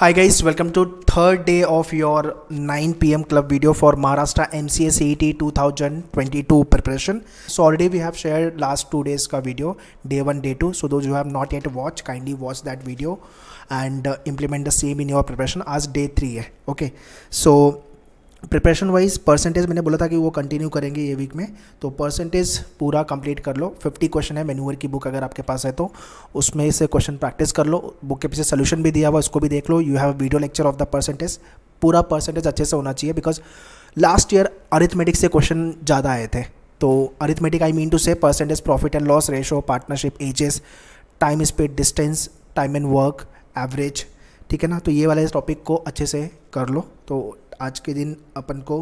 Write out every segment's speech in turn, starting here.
high guys welcome to third day of your 9 P M club video for Maharashtra M C S E T two thousand twenty two preparation so already we have share last two days का video day one day two so though you have not yet watch kindly watch that video and implement the same in your preparation आज day three है okay so preparation wise percentage मैंने बोला था कि वो continue करेंगे ये week में तो परसेंटेज पूरा कंप्लीट कर लो 50 क्वेश्चन है मेनूअर की बुक अगर आपके पास है तो उसमें से क्वेश्चन प्रैक्टिस कर लो बुक के पीछे सोल्यूशन भी दिया हुआ उसको भी देख लो you have video lecture of the percentage पूरा परसेंटेज अच्छे से होना चाहिए बिकॉज लास्ट ईयर अरिथमेटिक से क्वेश्चन ज़्यादा आए थे तो arithmetic I mean to say percentage profit and loss ratio partnership ages time speed distance time and work average ठीक है ना तो ये वाले टॉपिक को अच्छे से कर लो तो आज के दिन अपन को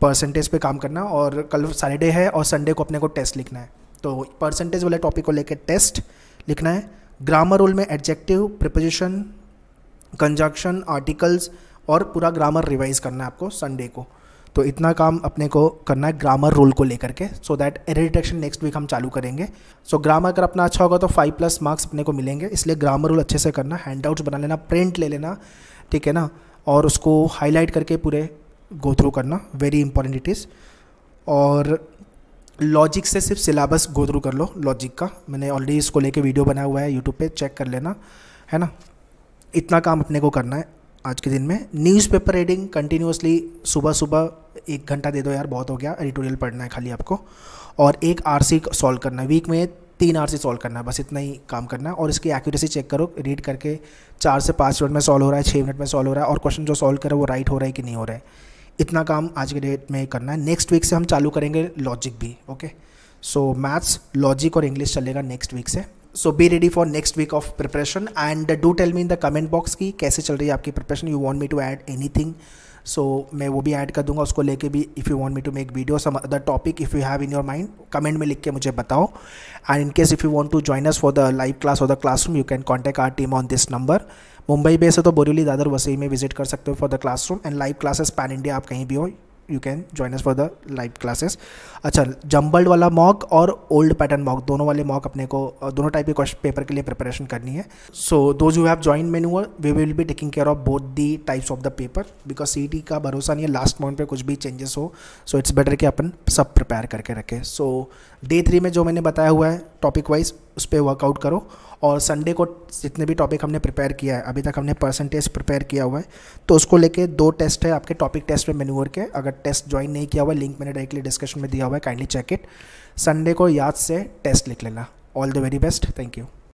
परसेंटेज पे काम करना और कल सैटरडे है और संडे को अपने को टेस्ट लिखना है तो परसेंटेज वाले टॉपिक को लेकर टेस्ट लिखना है ग्रामर रोल में एडजेक्टिव प्रिपोजिशन कंजक्शन आर्टिकल्स और पूरा ग्रामर रिवाइज करना है आपको संडे को तो इतना काम अपने को करना है ग्रामर रोल को लेकर के so that error detection next week हम चालू करेंगे सो so, ग्रामर अगर अपना अच्छा होगा तो फाइव प्लस मार्क्स अपने को मिलेंगे इसलिए ग्रामर रोल अच्छे से करना हैंड आउट्स बना लेना प्रिंट ले लेना ठीक है ना और उसको हाईलाइट करके पूरे गो थ्रू करना वेरी इंपॉर्टेंट इट इज़ और लॉजिक से सिर्फ सिलेबस गो थ्रू कर लो लॉजिक का मैंने ऑलरेडी इसको लेके वीडियो बनाया हुआ है यूट्यूब पे चेक कर लेना है ना इतना काम अपने को करना है आज के दिन में न्यूज़पेपर रीडिंग कंटिन्यूसली सुबह सुबह एक घंटा दे दो यार बहुत हो गया एडिटोरियल पढ़ना है खाली आपको और एक आर सी सॉल्व करना है वीक में तीन आर से सॉल्व करना है बस इतना ही काम करना है और इसकी एक्यूरेसी चेक करो रीड करके चार से पाँच मिनट में सॉल्व हो रहा है छः मिनट में सॉल्व हो रहा है और क्वेश्चन जो सॉल्व करा वो राइट हो रहा है कि नहीं हो रहा है इतना काम आज के डेट में करना है नेक्स्ट वीक से हम चालू करेंगे लॉजिक भी ओके सो मैथ्स लॉजिक और इंग्लिश चलेगा नेक्स्ट वीक से so be ready for next week of preparation and do tell me in the comment box की कैसे चल रही है आपकी preparation you want me to add anything so so, मैं वो भी ऐड कर दूंगा उसको लेके भी if you want me to make video some other topic if you have in your mind comment में लिख के मुझे बताओ and in case if you want to join us for the live class or the classroom you can contact our team on this number Mumbai base है तो बोरीली दादर वसई में visit कर सकते हो for the classroom and live classes pan India आप कहीं भी हो you can join us for the live classes अच्छा जम्बल्ड वाला मॉक और ओल्ड पैटर्न मॉक दोनों वाले मॉक अपने को दोनों टाइप के क्वेश्चन पेपर के लिए प्रिपरेशन करनी है so those you have join मेनू we will be taking care of both the types of the paper because सी का भरोसा नहीं है लास्ट मोमेंट पर कुछ भी चेंजेस हो सो इट्स बेटर कि अपन सब प्रिपेयर करके रखें सो डे थ्री में जो मैंने बताया हुआ है टॉपिक वाइज उस पर वर्कआउट करो और संडे को जितने भी टॉपिक हमने प्रिपेयर किया है अभी तक हमने परसेंटेज प्रिपेयर किया हुआ है तो उसको लेके दो टेस्ट है आपके टॉपिक टेस्ट में मेन्यूअर के अगर टेस्ट ज्वाइन नहीं किया हुआ लिंक मैंने डायरेक्टली डिस्कशन में दिया हुआ है काइंडली चेक इट संडे को याद से टेस्ट लिख लेना all the very best thank you